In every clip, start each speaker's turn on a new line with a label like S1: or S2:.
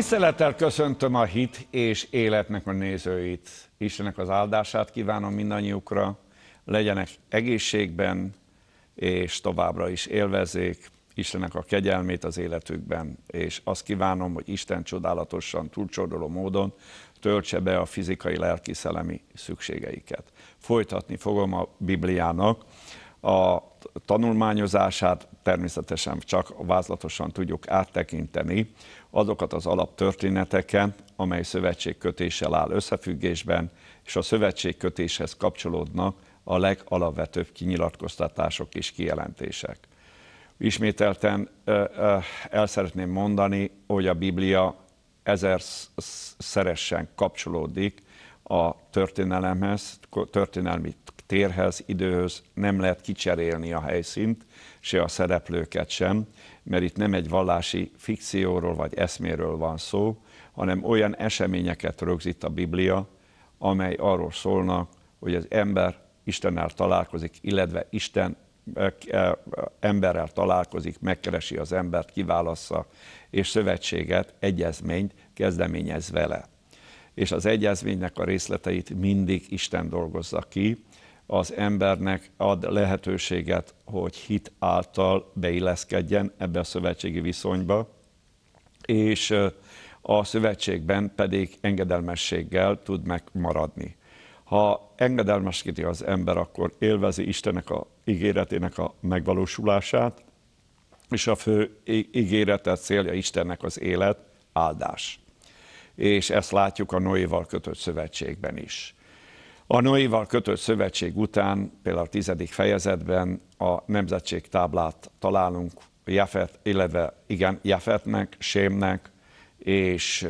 S1: Tisztelettel köszöntöm a hit és életnek a nézőit. Istennek az áldását kívánom mindannyiukra, legyenek egészségben, és továbbra is élvezék Istennek a kegyelmét az életükben, és azt kívánom, hogy Isten csodálatosan, túlcsordoló módon töltse be a fizikai, lelki, szellemi szükségeiket. Folytatni fogom a Bibliának a tanulmányozását, természetesen csak vázlatosan tudjuk áttekinteni, azokat az alaptörténeteket, amely szövetségkötéssel áll összefüggésben, és a szövetségkötéshez kapcsolódnak a legalapvetőbb kinyilatkoztatások és kijelentések. Ismételten el szeretném mondani, hogy a Biblia ezerszeresen kapcsolódik a történelemhez, történelmi térhez, időhöz, nem lehet kicserélni a helyszínt, se a szereplőket sem, mert itt nem egy vallási fikcióról vagy eszméről van szó, hanem olyan eseményeket rögzít a Biblia, amely arról szólnak, hogy az ember Istennel találkozik, illetve Isten e, e, emberrel találkozik, megkeresi az embert, kiválassza, és szövetséget, egyezményt kezdeményez vele. És az egyezménynek a részleteit mindig Isten dolgozza ki, az embernek ad lehetőséget, hogy hit által beilleszkedjen ebbe a szövetségi viszonyba, és a szövetségben pedig engedelmességgel tud megmaradni. Ha engedelmeskedik az ember, akkor élvezi Istennek a ígéretének a megvalósulását, és a fő ígérete célja Istennek az élet, áldás. És ezt látjuk a Noéval kötött szövetségben is a Noéval kötött szövetség után, például a tizedik fejezetben a nemzetség táblát találunk Jafet, illetve igen, Jafetnek, Sémnek és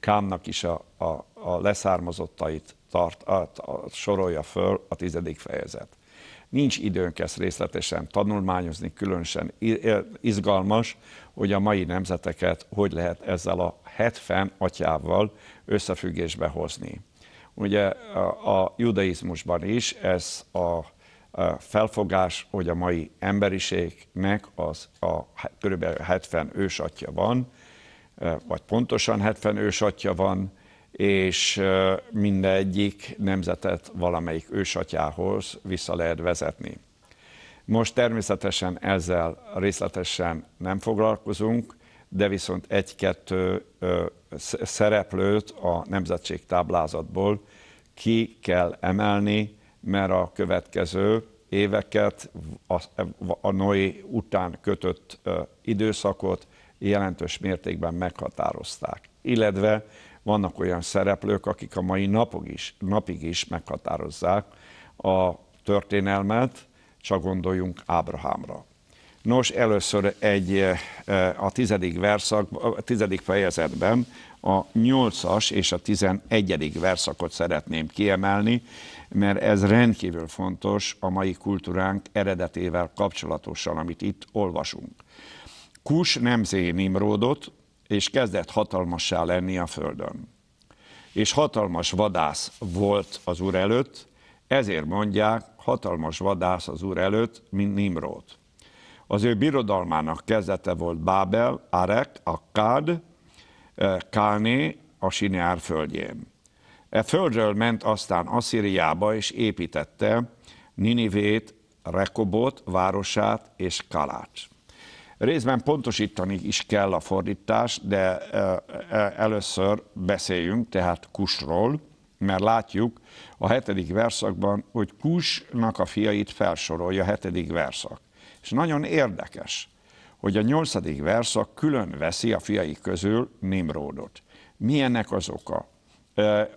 S1: Kámnak is a, a, a leszármazottait tart, a, a, sorolja föl a tizedik fejezet. Nincs időnk ezt részletesen tanulmányozni, különösen izgalmas, hogy a mai nemzeteket hogy lehet ezzel a 70 atyával összefüggésbe hozni. Ugye a, a judaizmusban is ez a, a felfogás, hogy a mai emberiségnek az a kb. 70 ősatja van, e, vagy pontosan 70 ősatja van, és e, mindegyik nemzetet valamelyik ősatjához vissza lehet vezetni. Most természetesen ezzel részletesen nem foglalkozunk, de viszont egy-kettő szereplőt a nemzetség táblázatból ki kell emelni, mert a következő éveket, a, a NOI után kötött időszakot jelentős mértékben meghatározták. Illetve vannak olyan szereplők, akik a mai napok is, napig is meghatározzák a történelmet, csak gondoljunk Ábrahámra. Nos, először egy eh, eh, a tizedik, verszak, a tizedik fejezetben a nyolcas és a tizenegyedik verszakot szeretném kiemelni, mert ez rendkívül fontos a mai kultúránk eredetével kapcsolatosan, amit itt olvasunk. Kus nemzé Nimrodot, és kezdett hatalmassá lenni a földön. És hatalmas vadász volt az úr előtt, ezért mondják, hatalmas vadász az úr előtt, mint Nimrod. Az ő birodalmának kezdete volt Bábel, Arek, Akkád, eh, Káné a Sineár földjén. E földről ment aztán Asszíriába és építette Ninivét, Rekobot, városát és Kalács. Részben pontosítani is kell a fordítást, de eh, eh, először beszéljünk tehát Kusról, mert látjuk a hetedik verszakban, hogy Kusnak a fiait felsorolja a hetedik verszak. És nagyon érdekes, hogy a nyolcadik verszak külön veszi a fiai közül Nimrodot. Milyennek az oka?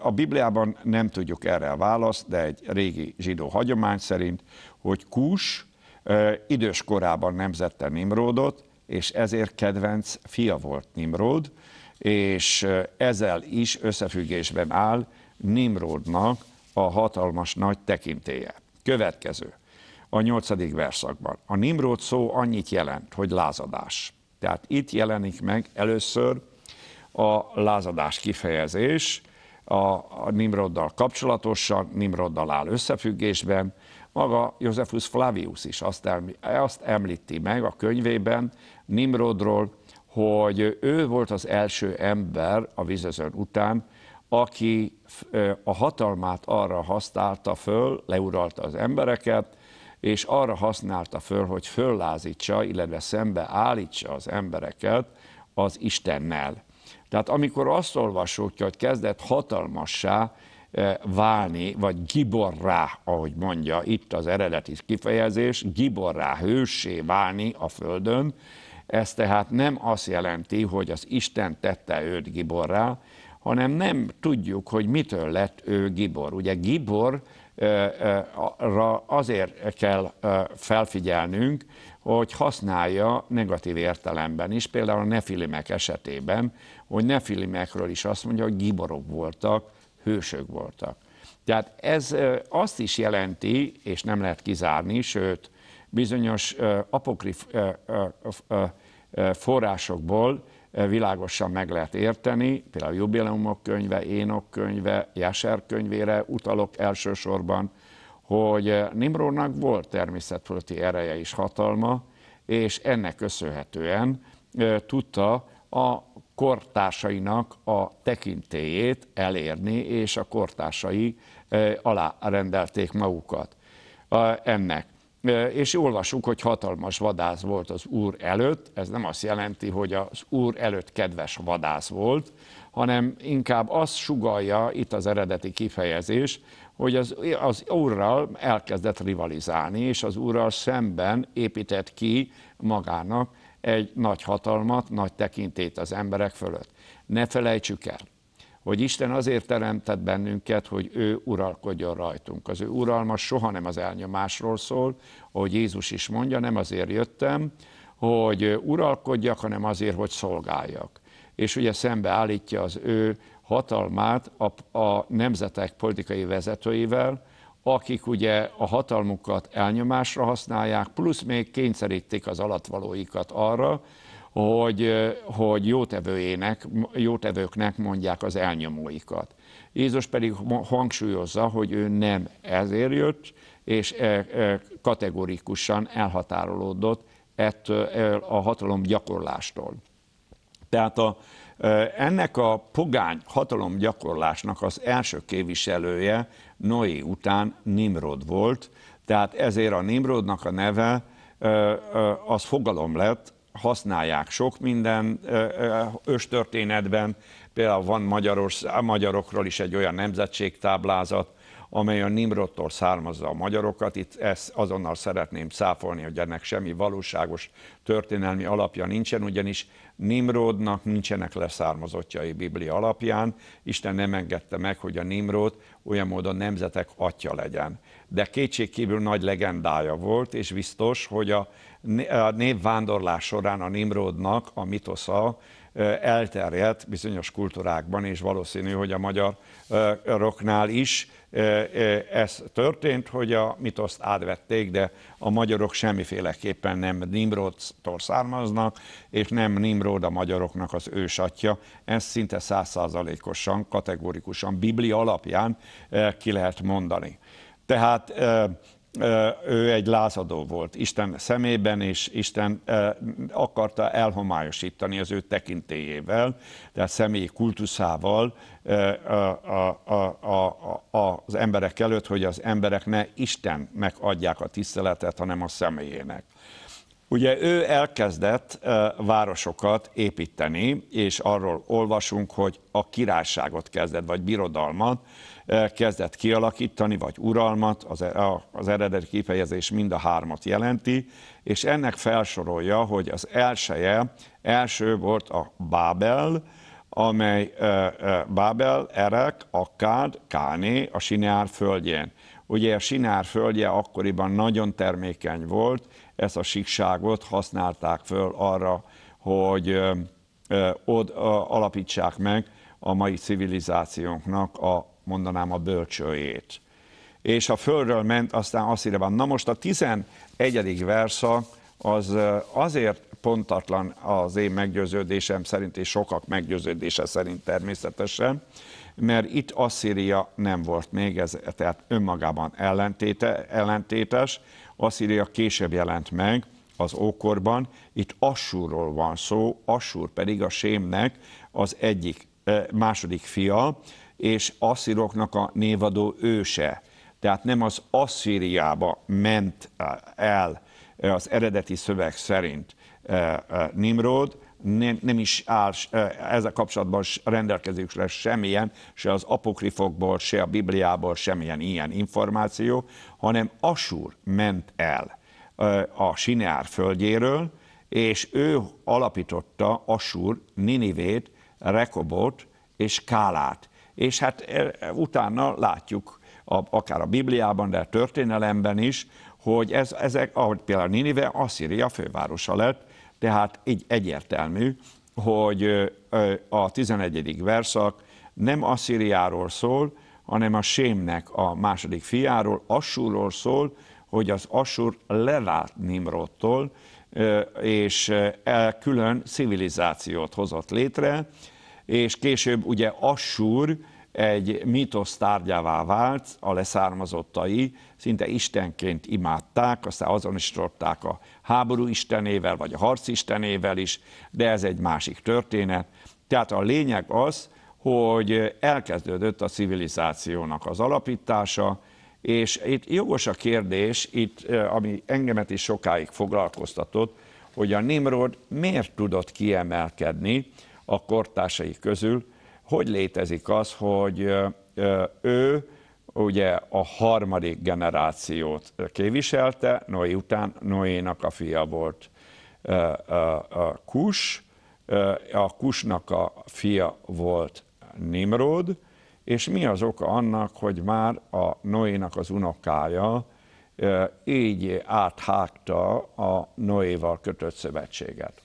S1: A Bibliában nem tudjuk erre a választ, de egy régi zsidó hagyomány szerint, hogy Kús idős korában nemzette Nimrodot, és ezért kedvenc fia volt Nimrod, és ezzel is összefüggésben áll Nimrodnak a hatalmas nagy tekintéje. Következő a nyolcadik verszakban. A Nimrod szó annyit jelent, hogy lázadás. Tehát itt jelenik meg először a lázadás kifejezés, a, Nimroddal kapcsolatosan, Nimroddal áll összefüggésben. Maga Josephus Flavius is azt, elmi, azt említi meg a könyvében Nimrodról, hogy ő volt az első ember a vízözön után, aki a hatalmát arra használta föl, leuralta az embereket, és arra használta föl, hogy föllázítsa, illetve szembe állítsa az embereket az Istennel. Tehát amikor azt olvasókja, hogy kezdett hatalmassá eh, válni, vagy giborrá, ahogy mondja itt az eredeti kifejezés, giborrá, hősé válni a földön, ez tehát nem azt jelenti, hogy az Isten tette őt giborrá, hanem nem tudjuk, hogy mitől lett ő gibor. Ugye gibor azért kell felfigyelnünk, hogy használja negatív értelemben is, például a nefilimek esetében, hogy nefilimekről is azt mondja, hogy giborok voltak, hősök voltak. Tehát ez azt is jelenti, és nem lehet kizárni, sőt, bizonyos apokrif forrásokból E, világosan meg lehet érteni, például a jubileumok könyve, Énok könyve, Jeser könyvére utalok elsősorban, hogy e, Nimrodnak volt természetfölötti ereje és hatalma, és ennek köszönhetően e, tudta a kortársainak a tekintélyét elérni, és a kortársai alárendelték magukat ennek és olvasunk, hogy hatalmas vadász volt az úr előtt, ez nem azt jelenti, hogy az úr előtt kedves vadász volt, hanem inkább azt sugalja itt az eredeti kifejezés, hogy az, az úrral elkezdett rivalizálni, és az úrral szemben épített ki magának egy nagy hatalmat, nagy tekintét az emberek fölött. Ne felejtsük el, hogy Isten azért teremtett bennünket, hogy ő uralkodjon rajtunk. Az ő uralma soha nem az elnyomásról szól, ahogy Jézus is mondja, nem azért jöttem, hogy uralkodjak, hanem azért, hogy szolgáljak. És ugye szembeállítja az ő hatalmát a, a nemzetek politikai vezetőivel, akik ugye a hatalmukat elnyomásra használják, plusz még kényszerítik az alatvalóikat arra, hogy, hogy jótevőjének, jótevőknek mondják az elnyomóikat. Jézus pedig hangsúlyozza, hogy ő nem ezért jött, és kategorikusan elhatárolódott ettől a hatalom gyakorlástól. Tehát a, ennek a pogány hatalom gyakorlásnak az első képviselője Noé után Nimrod volt, tehát ezért a Nimrodnak a neve az fogalom lett, használják sok minden őstörténetben, például van magyaros, magyarokról is egy olyan nemzetségtáblázat, amely a Nimrodtól származza a magyarokat. Itt ezt azonnal szeretném száfolni, hogy ennek semmi valóságos történelmi alapja nincsen, ugyanis Nimrodnak nincsenek leszármazottjai Biblia alapján. Isten nem engedte meg, hogy a Nimrod olyan módon nemzetek atya legyen. De kétségkívül nagy legendája volt, és biztos, hogy a a névvándorlás során a Nimrodnak a mitosza elterjedt bizonyos kultúrákban, és valószínű, hogy a magyar roknál is ez történt, hogy a mitoszt átvették, de a magyarok semmiféleképpen nem Nimrodtól származnak, és nem Nimrod a magyaroknak az ősatja. Ez szinte százszázalékosan, kategorikusan, Biblia alapján ki lehet mondani. Tehát ő egy lázadó volt Isten szemében, és Isten akarta elhomályosítani az ő tekintélyével, tehát személyi kultuszával az emberek előtt, hogy az emberek ne Istennek adják a tiszteletet, hanem a személyének. Ugye ő elkezdett városokat építeni, és arról olvasunk, hogy a királyságot kezdett, vagy birodalmat, Eh, kezdett kialakítani, vagy uralmat, e, az, eredeti kifejezés mind a hármat jelenti, és ennek felsorolja, hogy az elsője első volt a Bábel, amely eh, eh, Bábel, Erek, Akkád, Káné a Sinár földjén. Ugye a Sinár földje akkoriban nagyon termékeny volt, ezt a síkságot használták föl arra, hogy ott alapítsák meg a mai civilizációnknak a mondanám a bölcsőjét. És a földről ment, aztán azt írja van. Na most a 11. versza az azért pontatlan az én meggyőződésem szerint, és sokak meggyőződése szerint természetesen, mert itt Asszíria nem volt még, ez tehát önmagában ellentéte, ellentétes. Asszíria később jelent meg az ókorban, itt Assúról van szó, Assúr pedig a Sémnek az egyik, második fia, és asszíroknak a névadó őse. Tehát nem az Asszíriába ment eh, el eh, az eredeti szöveg szerint eh, Nimrod, nem, nem is áll ezzel kapcsolatban rendelkezésre semmilyen, se az apokrifokból, se a Bibliából semmilyen ilyen információ, hanem Asur ment el a Sineár földjéről, és ő alapította Asur, Ninivét, Rekobot és Kálát és hát e, e, utána látjuk, a, akár a Bibliában, de a történelemben is, hogy ez, ezek, ahogy például Ninive, Asszíria fővárosa lett, tehát így egyértelmű, hogy a 11. verszak nem Asszíriáról szól, hanem a Sémnek a második fiáról, Assurról szól, hogy az Assur levált Nimrodtól, és külön civilizációt hozott létre, és később ugye Assur egy mítosz tárgyává vált, a leszármazottai szinte istenként imádták, aztán azonosították a háború istenével, vagy a harc istenével is, de ez egy másik történet. Tehát a lényeg az, hogy elkezdődött a civilizációnak az alapítása, és itt jogos a kérdés, itt, ami engemet is sokáig foglalkoztatott, hogy a Nimrod miért tudott kiemelkedni, a kortársai közül, hogy létezik az, hogy ő ugye a harmadik generációt képviselte, Noé után Noénak a fia volt Kus, a Kusnak a fia volt Nimrod, és mi az oka annak, hogy már a Noénak az unokája így áthágta a Noéval kötött szövetséget?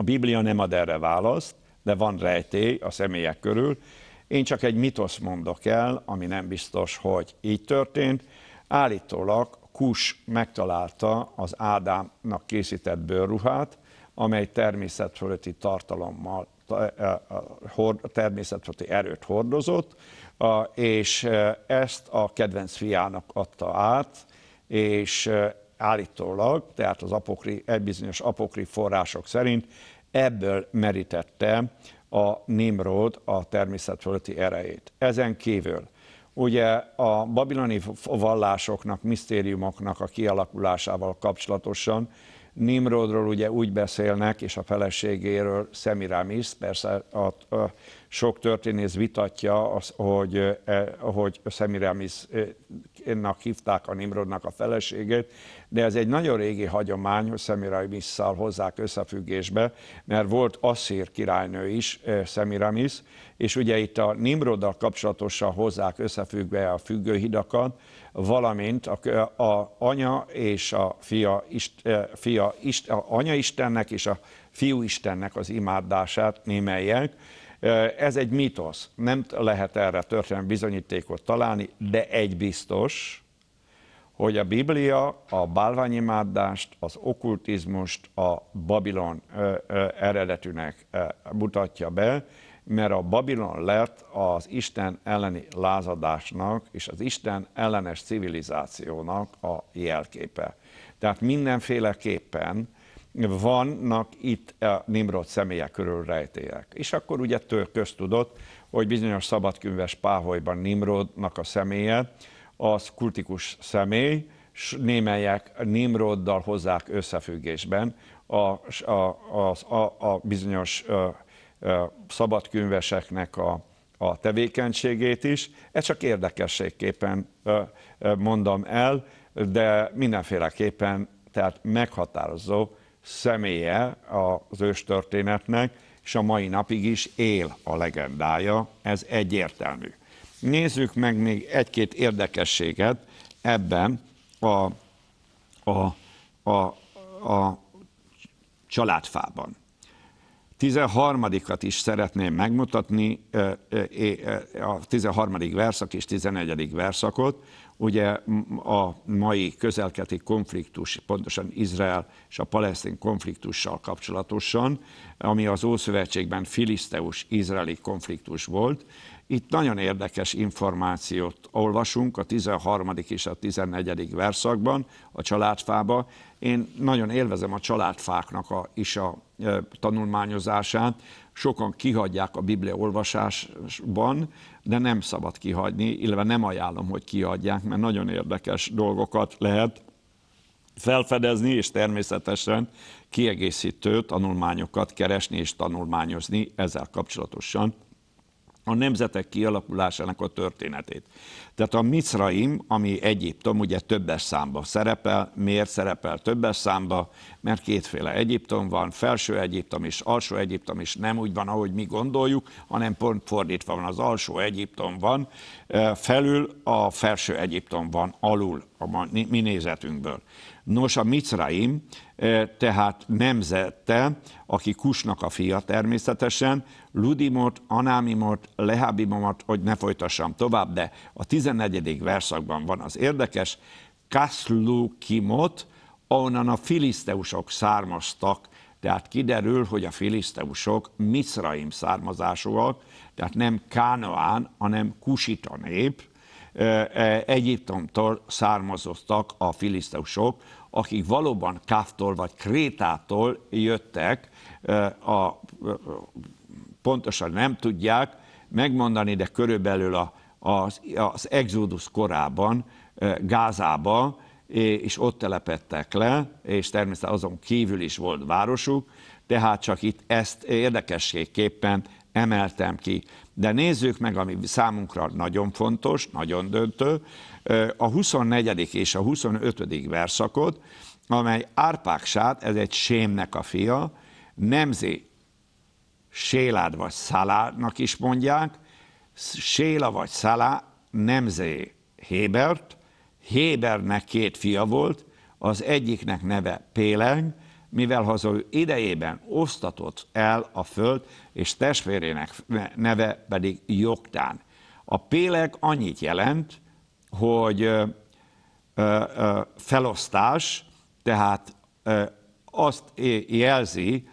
S1: A Biblia nem ad erre választ, de van rejtély a személyek körül. Én csak egy mitosz mondok el, ami nem biztos, hogy így történt. Állítólag Kus megtalálta az Ádámnak készített bőrruhát, amely természetfölötti tartalommal, eh, eh, természetfölötti erőt hordozott, és eh, ezt a kedvenc fiának adta át, és állítólag, tehát az apokri, bizonyos apokri források szerint ebből merítette a Nimrod a természet fölötti erejét. Ezen kívül ugye a babiloni vallásoknak, misztériumoknak a kialakulásával kapcsolatosan Nimrodról ugye úgy beszélnek, és a feleségéről Semiramis, persze a, a sok történész vitatja, az, hogy, eh, hogy Szemiramisnak eh, hívták a Nimrodnak a feleségét, de ez egy nagyon régi hagyomány, hogy Szemiramisszal hozzák összefüggésbe, mert volt Asszír királynő is, eh, Szemiramis, és ugye itt a Nimroddal kapcsolatosan hozzák összefüggve a függőhidakat, valamint a, a anya és a fia, ist, fia ist, a anya Istennek és a fiú Istennek az imádását némelyek, ez egy mitosz. Nem lehet erre történelmi bizonyítékot találni, de egy biztos, hogy a Biblia a bálványimádást, az okkultizmust a Babilon eredetűnek mutatja be, mert a Babilon lett az Isten elleni lázadásnak és az Isten ellenes civilizációnak a jelképe. Tehát mindenféleképpen vannak itt a eh, Nimrod személyek körül rejtélyek. És akkor ugye től köztudott, hogy bizonyos szabadkönyves páholyban Nimrodnak a személye, az kultikus személy, s némelyek Nimroddal hozzák összefüggésben a, a, a, a, a bizonyos a, a szabadkönyveseknek a, a tevékenységét is. Ezt csak érdekességképpen mondom el, de mindenféleképpen tehát meghatározó személye az őstörténetnek, és a mai napig is él a legendája, ez egyértelmű. Nézzük meg még egy-két érdekességet ebben a, a, a, a családfában. 13-at is szeretném megmutatni, a 13. verszak és 14. verszakot, Ugye a mai közelketi konfliktus, pontosan Izrael és a palesztin konfliktussal kapcsolatosan, ami az Ószövetségben filiszteus-izraeli konfliktus volt, itt nagyon érdekes információt olvasunk a 13. és a 14. verszakban, a családfába. Én nagyon élvezem a családfáknak a, is a e, tanulmányozását. Sokan kihagyják a Biblia olvasásban, de nem szabad kihagyni, illetve nem ajánlom, hogy kihagyják, mert nagyon érdekes dolgokat lehet felfedezni, és természetesen kiegészítő tanulmányokat keresni és tanulmányozni ezzel kapcsolatosan a nemzetek kialakulásának a történetét. Tehát a Micraim, ami Egyiptom, ugye többes számba szerepel. Miért szerepel többes számba? Mert kétféle Egyiptom van, felső Egyiptom és alsó Egyiptom is nem úgy van, ahogy mi gondoljuk, hanem pont fordítva van, az alsó Egyiptom van, felül a felső Egyiptom van, alul a mi nézetünkből. Nos, a Micraim, tehát nemzette, aki Kusnak a fia természetesen, Ludimot, Anámimot, Lehabimot, hogy ne folytassam tovább, de a 14. verszakban van az érdekes, Kaszlukimot, ahonnan a filiszteusok származtak, tehát kiderül, hogy a filiszteusok Micraim származásúak, tehát nem Kánoán, hanem Kusita nép, Egyiptomtól származottak a filiszteusok, akik valóban Káftól vagy Krétától jöttek, a, pontosan nem tudják megmondani, de körülbelül a, az, az exodus korában Gázába, és ott telepettek le, és természetesen azon kívül is volt városuk, tehát csak itt ezt érdekességképpen emeltem ki. De nézzük meg, ami számunkra nagyon fontos, nagyon döntő, a 24. és a 25. verszakot, amely Árpáksát, ez egy sémnek a fia, nemzi Sélád vagy Szalának is mondják, Séla vagy Szalá nemzé Hébert, Hébernek két fia volt, az egyiknek neve Péleg, mivel az ő idejében osztatott el a föld, és testvérének neve pedig Jogtán. A pélek annyit jelent, hogy ö, ö, felosztás, tehát ö, azt jelzi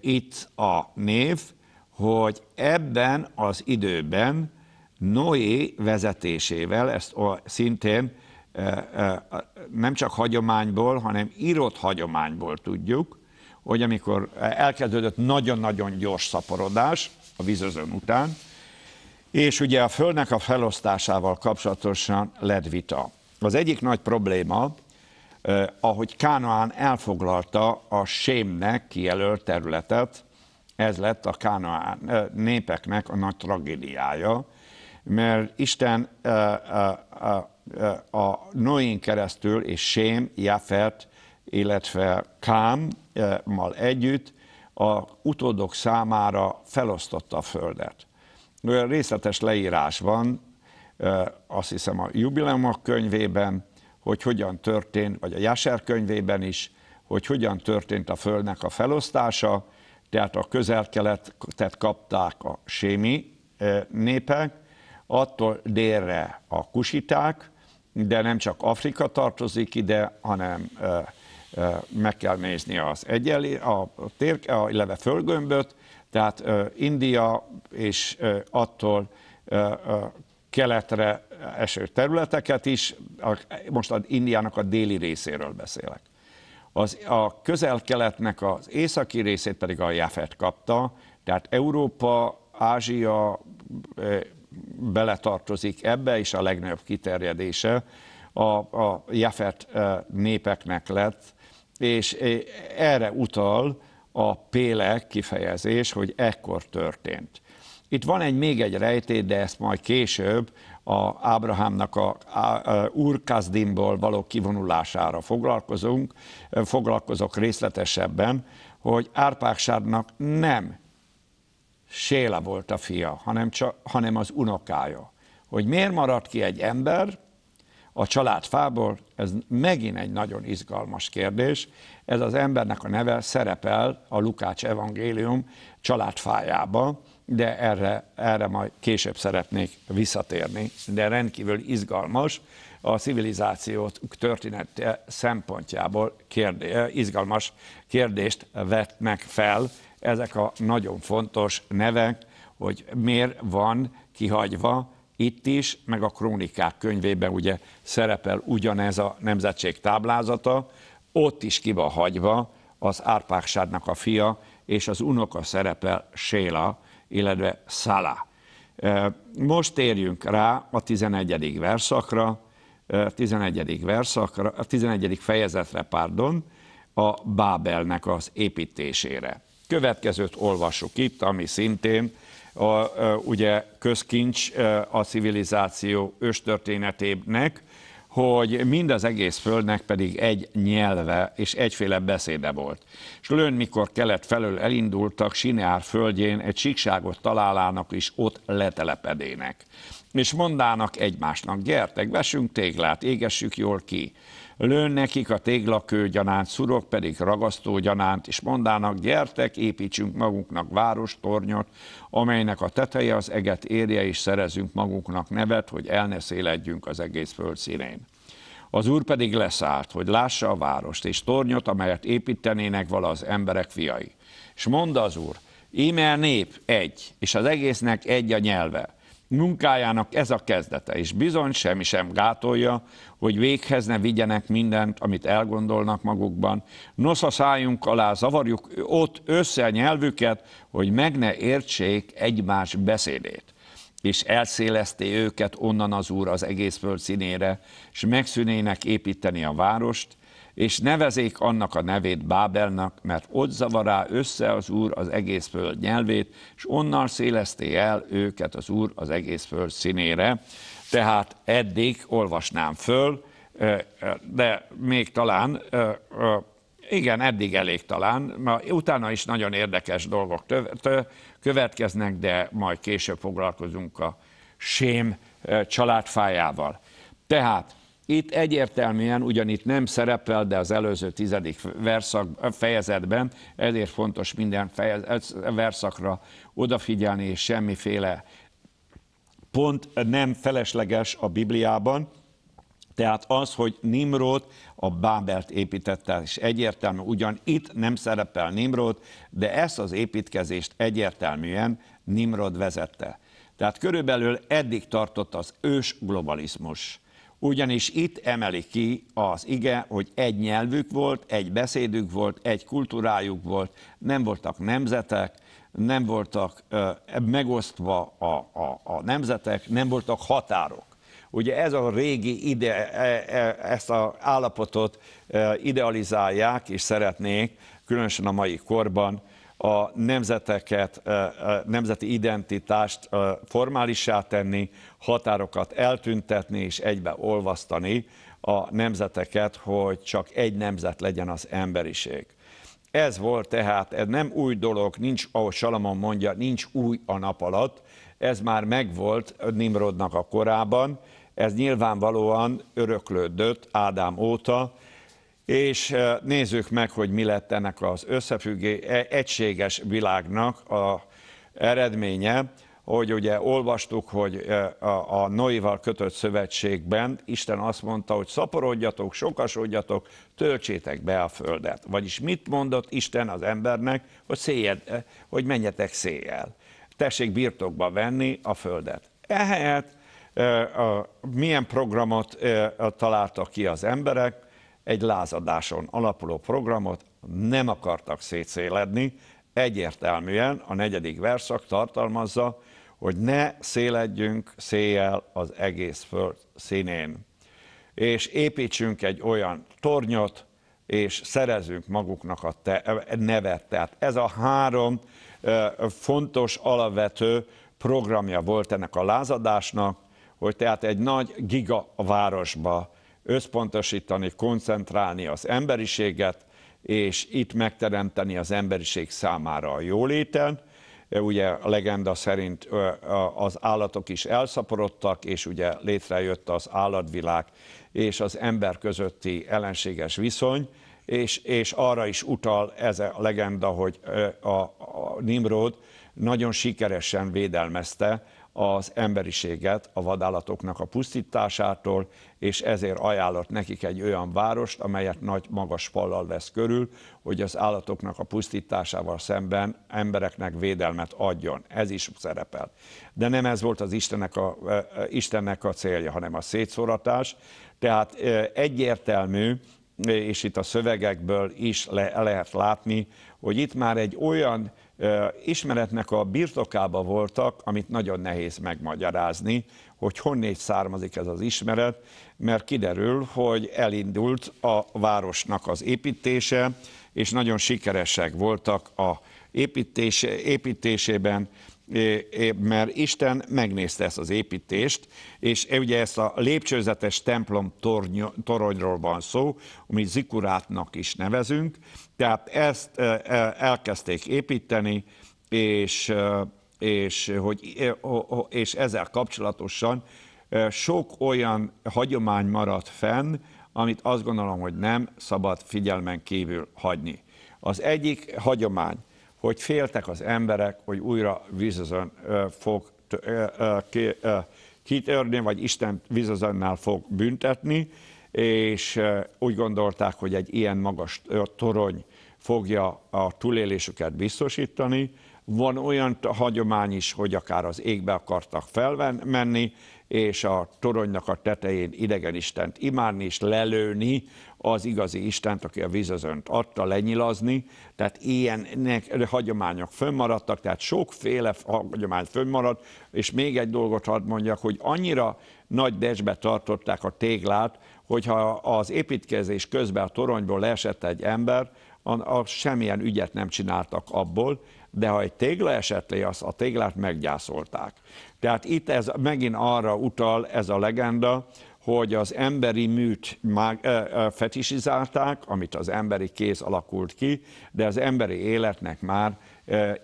S1: itt a név, hogy ebben az időben Noé vezetésével, ezt szintén nem csak hagyományból, hanem írott hagyományból tudjuk, hogy amikor elkezdődött nagyon-nagyon gyors szaporodás a vízözön után, és ugye a Földnek a felosztásával kapcsolatosan lett vita. Az egyik nagy probléma, ahogy Kánoán elfoglalta a Sémnek kijelölt területet, ez lett a Kánoán népeknek a nagy tragédiája, mert Isten a Noin keresztül és Sém, Jafet, illetve Kámmal eh, együtt a utódok számára felosztotta a földet. Olyan részletes leírás van, eh, azt hiszem a jubileumok könyvében, hogy hogyan történt, vagy a Jaser könyvében is, hogy hogyan történt a földnek a felosztása, tehát a közel-keletet kapták a sémi eh, népek, attól délre a kusiták, de nem csak Afrika tartozik ide, hanem meg kell nézni az egyenlé, a, tér, a, illetve földgömböt, tehát India és attól keletre eső területeket is, most az Indiának a déli részéről beszélek. Az, a közel-keletnek az északi részét pedig a Jafet kapta, tehát Európa, Ázsia, beletartozik ebbe, és a legnagyobb kiterjedése a, a Jafet népeknek lett, és erre utal a pélek kifejezés, hogy ekkor történt. Itt van egy még egy rejtét, de ezt majd később a Ábrahámnak a, úr a Urkazdimból való kivonulására foglalkozunk, foglalkozok részletesebben, hogy Árpáksárnak nem Séla volt a fia, hanem, csak, hanem az unokája. Hogy miért maradt ki egy ember a családfából, ez megint egy nagyon izgalmas kérdés. Ez az embernek a neve szerepel a Lukács evangélium családfájába, de erre, erre majd később szeretnék visszatérni, de rendkívül izgalmas a civilizációt története szempontjából kérdé, izgalmas kérdést vetnek fel ezek a nagyon fontos nevek, hogy miért van kihagyva itt is, meg a krónikák könyvében ugye szerepel ugyanez a nemzetség táblázata, ott is ki van hagyva az Árpáksádnak a fia, és az unoka szerepel Séla, illetve Szala. Most térjünk rá a 11. verszakra, 11. verszakra, a 11. fejezetre, pardon, a Bábelnek az építésére. Következőt olvassuk itt, ami szintén a, ugye közkincs a civilizáció őstörténetének, hogy mind az egész földnek pedig egy nyelve és egyféle beszéde volt. És lőn, mikor kelet felől elindultak, Sineár földjén egy síkságot találának és ott letelepedének. És mondának egymásnak, gyertek, vessünk téglát, égessük jól ki Lőn nekik a téglakőgyanánt, szurok pedig ragasztógyanánt, és mondának, gyertek, építsünk magunknak várostornyot, tornyot, amelynek a teteje az eget érje, és szerezünk magunknak nevet, hogy el ne széledjünk az egész föld színén. Az úr pedig leszállt, hogy lássa a várost, és tornyot, amelyet építenének vala az emberek fiai. És mondta az úr, íme a nép egy, és az egésznek egy a nyelve munkájának ez a kezdete, és bizony semmi sem gátolja, hogy véghez ne vigyenek mindent, amit elgondolnak magukban. Nos, a szájunk alá zavarjuk ott össze a nyelvüket, hogy meg ne értsék egymás beszédét és elszélezté őket onnan az Úr az egész föld színére, és megszűnének építeni a várost, és nevezék annak a nevét Bábelnak, mert ott zavará össze az Úr az egész föld nyelvét, és onnan szélezté el őket az Úr az egész föld színére. Tehát eddig olvasnám föl, de még talán, igen, eddig elég talán, mert utána is nagyon érdekes dolgok következnek, de majd később foglalkozunk a sém családfájával. Tehát itt egyértelműen, ugyanitt nem szerepel, de az előző tizedik verszak, fejezetben, ezért fontos minden fejez, verszakra odafigyelni, és semmiféle pont nem felesleges a Bibliában, tehát az, hogy Nimrod a Bábelt építette, és egyértelmű, ugyan itt nem szerepel Nimrod, de ezt az építkezést egyértelműen Nimrod vezette. Tehát körülbelül eddig tartott az ős globalizmus ugyanis itt emeli ki az ige, hogy egy nyelvük volt, egy beszédük volt, egy kultúrájuk volt, nem voltak nemzetek, nem voltak ö, megosztva a, a, a nemzetek, nem voltak határok. Ugye ez a régi ide, e, e, ezt az állapotot idealizálják, és szeretnék, különösen a mai korban, a nemzeteket, nemzeti identitást formálisá tenni, határokat eltüntetni és egybe olvasztani a nemzeteket, hogy csak egy nemzet legyen az emberiség. Ez volt tehát, ez nem új dolog, nincs, ahogy Salamon mondja, nincs új a nap alatt, ez már megvolt Nimrodnak a korában, ez nyilvánvalóan öröklődött Ádám óta, és nézzük meg, hogy mi lett ennek az összefüggé, e, egységes világnak a eredménye, hogy ugye olvastuk, hogy a Noival kötött szövetségben Isten azt mondta, hogy szaporodjatok, sokasodjatok, töltsétek be a földet. Vagyis mit mondott Isten az embernek, hogy, széljed, hogy menjetek széjjel. Tessék birtokba venni a földet. Ehelyett milyen programot találtak ki az emberek, egy lázadáson alapuló programot nem akartak szétszéledni, egyértelműen a negyedik verszak tartalmazza, hogy ne széledjünk széjjel az egész föld színén, és építsünk egy olyan tornyot, és szerezünk maguknak a te, nevet. Tehát ez a három fontos, alapvető programja volt ennek a lázadásnak, hogy tehát egy nagy gigavárosba összpontosítani, koncentrálni az emberiséget, és itt megteremteni az emberiség számára a jóléten. Ugye a legenda szerint az állatok is elszaporodtak, és ugye létrejött az állatvilág és az ember közötti ellenséges viszony, és, és arra is utal ez a legenda, hogy a, a Nimrod nagyon sikeresen védelmezte az emberiséget a vadállatoknak a pusztításától, és ezért ajánlott nekik egy olyan várost, amelyet nagy magas fallal vesz körül, hogy az állatoknak a pusztításával szemben embereknek védelmet adjon. Ez is szerepel. De nem ez volt az Istennek a, e, e, Istennek a célja, hanem a szétszóratás. Tehát e, egyértelmű, és itt a szövegekből is le, lehet látni, hogy itt már egy olyan ismeretnek a birtokába voltak, amit nagyon nehéz megmagyarázni, hogy honnét származik ez az ismeret, mert kiderül, hogy elindult a városnak az építése, és nagyon sikeresek voltak a építés, építésében, mert Isten megnézte ezt az építést, és e ugye ezt a lépcsőzetes templom toronyról van szó, amit zikurátnak is nevezünk, tehát ezt e, e, elkezdték építeni, és, és, hogy, és ezzel kapcsolatosan sok olyan hagyomány maradt fenn, amit azt gondolom, hogy nem szabad figyelmen kívül hagyni. Az egyik hagyomány, hogy féltek az emberek, hogy újra vízözön fog kitörni, vagy Isten vízözönnel fog büntetni, és úgy gondolták, hogy egy ilyen magas torony fogja a túlélésüket biztosítani. Van olyan hagyomány is, hogy akár az égbe akartak felmenni, és a toronynak a tetején idegen Istent imádni és lelőni az igazi Istent, aki a vízözönt adta lenyilazni, tehát ilyenek hagyományok fönnmaradtak, tehát sokféle hagyomány fönnmaradt, és még egy dolgot hadd mondjak, hogy annyira nagy desbe tartották a téglát, hogyha az építkezés közben a toronyból leesett egy ember, a, a semmilyen ügyet nem csináltak abból, de ha egy tégla esett le, az a téglát meggyászolták. Tehát itt ez megint arra utal ez a legenda, hogy az emberi műt fetisizálták, amit az emberi kéz alakult ki, de az emberi életnek már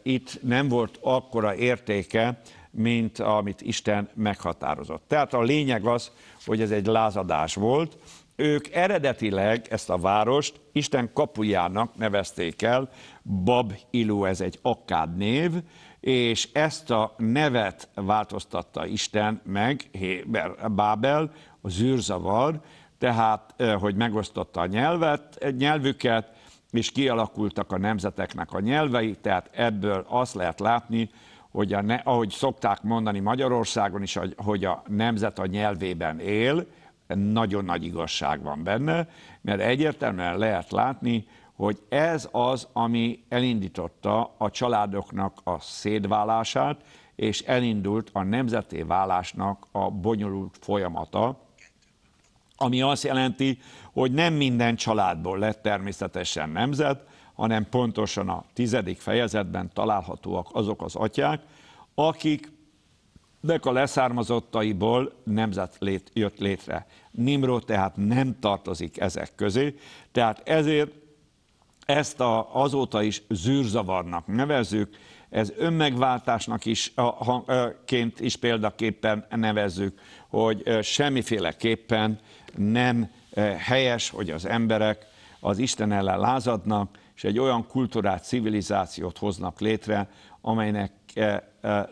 S1: itt nem volt akkora értéke, mint amit Isten meghatározott. Tehát a lényeg az, hogy ez egy lázadás volt. Ők eredetileg ezt a várost Isten kapujának nevezték el, Bab Ilu, ez egy akkád név, és ezt a nevet változtatta Isten meg, Héber, Bábel, a zűrzavar, tehát hogy megosztotta a nyelvet, e, nyelvüket, és kialakultak a nemzeteknek a nyelvei, tehát ebből azt lehet látni, hogy a ne, ahogy szokták mondani Magyarországon is, hogy a nemzet a nyelvében él, nagyon nagy igazság van benne, mert egyértelműen lehet látni, hogy ez az, ami elindította a családoknak a szédválását, és elindult a nemzeté válásnak a bonyolult folyamata, ami azt jelenti, hogy nem minden családból lett természetesen nemzet, hanem pontosan a tizedik fejezetben találhatóak azok az atyák, akik de a leszármazottaiból nemzet lét, jött létre. Nimró tehát nem tartozik ezek közé, tehát ezért ezt a, azóta is zűrzavarnak nevezzük, ez önmegváltásnak is a, a, a, ként is példaképpen nevezzük, hogy semmiféleképpen nem helyes, hogy az emberek az Isten ellen lázadnak, és egy olyan kultúrát, civilizációt hoznak létre, amelynek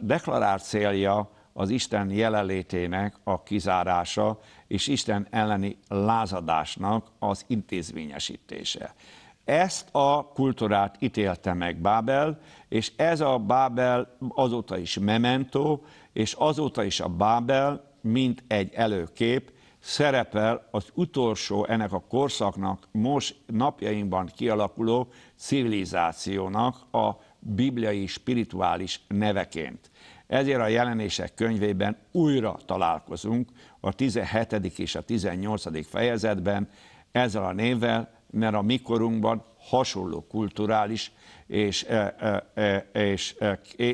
S1: deklarált célja az Isten jelenlétének a kizárása, és Isten elleni lázadásnak az intézményesítése. Ezt a kultúrát ítélte meg Bábel, és ez a Bábel azóta is mementó, és azóta is a Bábel mint egy előkép, szerepel az utolsó ennek a korszaknak most napjainkban kialakuló civilizációnak a bibliai spirituális neveként. Ezért a jelenések könyvében újra találkozunk a 17. és a 18. fejezetben ezzel a névvel, mert a mikorunkban hasonló kulturális és, e, e, e, és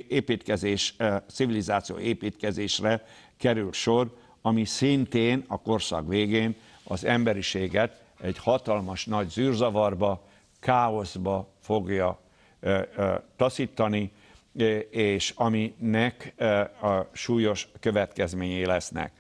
S1: építkezés, civilizáció építkezésre kerül sor, ami szintén a korszak végén az emberiséget egy hatalmas nagy zűrzavarba, káoszba fogja ö, ö, taszítani, és aminek ö, a súlyos következményei lesznek.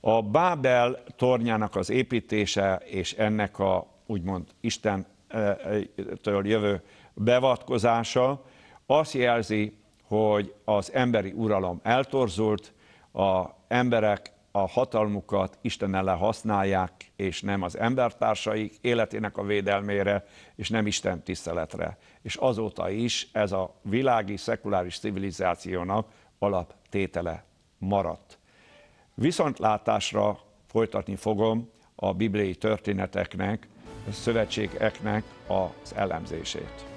S1: A Bábel tornyának az építése és ennek a úgymond Istentől jövő bevatkozása azt jelzi, hogy az emberi uralom eltorzult, a emberek a hatalmukat Isten ellen használják, és nem az embertársaik életének a védelmére, és nem Isten tiszteletre. És azóta is ez a világi, szekuláris civilizációnak alaptétele maradt. Viszontlátásra folytatni fogom a bibliai történeteknek, a szövetségeknek az elemzését.